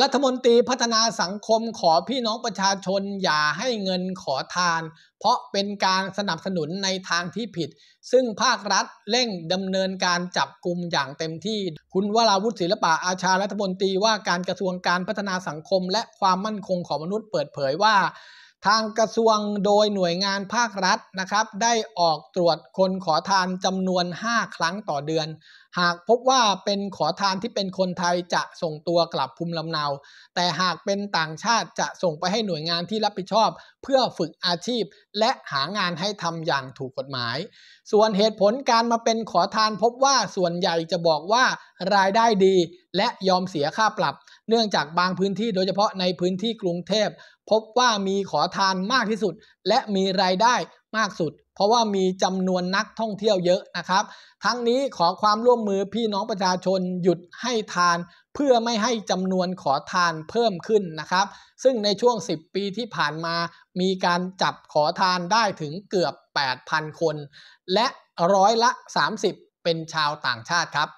รัฐมนตรีพัฒนาสังคมขอพี่น้องประชาชนอย่าให้เงินขอทาน เพราะเป็นการสนับสนุนในทางที่ผิด ซึ่งภาครัฐเร่งดำเนินการจับกลุ่มอย่างเต็มที่ คุณวราวุฒิศิลปะอาชารัฐมนตรีว่าการกระทรวงการพัฒนาสังคมและความมั่นคงของมนุษย์เปิดเผยว่าทางกระทรวงโดยหน่วยงานภาครัฐนะครับได้ออกตรวจคนขอทานจำนวน 5 ครั้งต่อเดือน หากพบว่าเป็นขอทานที่เป็นคนไทยจะส่งตัวกลับภูมิลำเนา แต่หากเป็นต่างชาติจะส่งไปให้หน่วยงานที่รับผิดชอบเพื่อฝึกอาชีพและหางานให้ทำอย่างถูกกฎหมาย ส่วนเหตุผลการมาเป็นขอทาน พบว่าส่วนใหญ่จะบอกว่ารายได้ดี และยอมเสียค่าปรับเนื่องจากบางพื้นที่โดยเฉพาะในพื้นที่กรุงเทพพบว่ามีขอทานมากที่สุดและมีรายได้มากสุด เพราะว่ามีจำนวนนักท่องเที่ยวเยอะนะครับ ทั้งนี้ขอความร่วมมือพี่น้องประชาชนหยุดให้ทานเพื่อไม่ให้จำนวนขอทานเพิ่มขึ้นนะครับ ซึ่งในช่วง 10 ปีที่ผ่านมามีการจับขอทานได้ถึงเกือบ 8,000 คน และร้อยละ 30 เป็นชาวต่างชาติครับ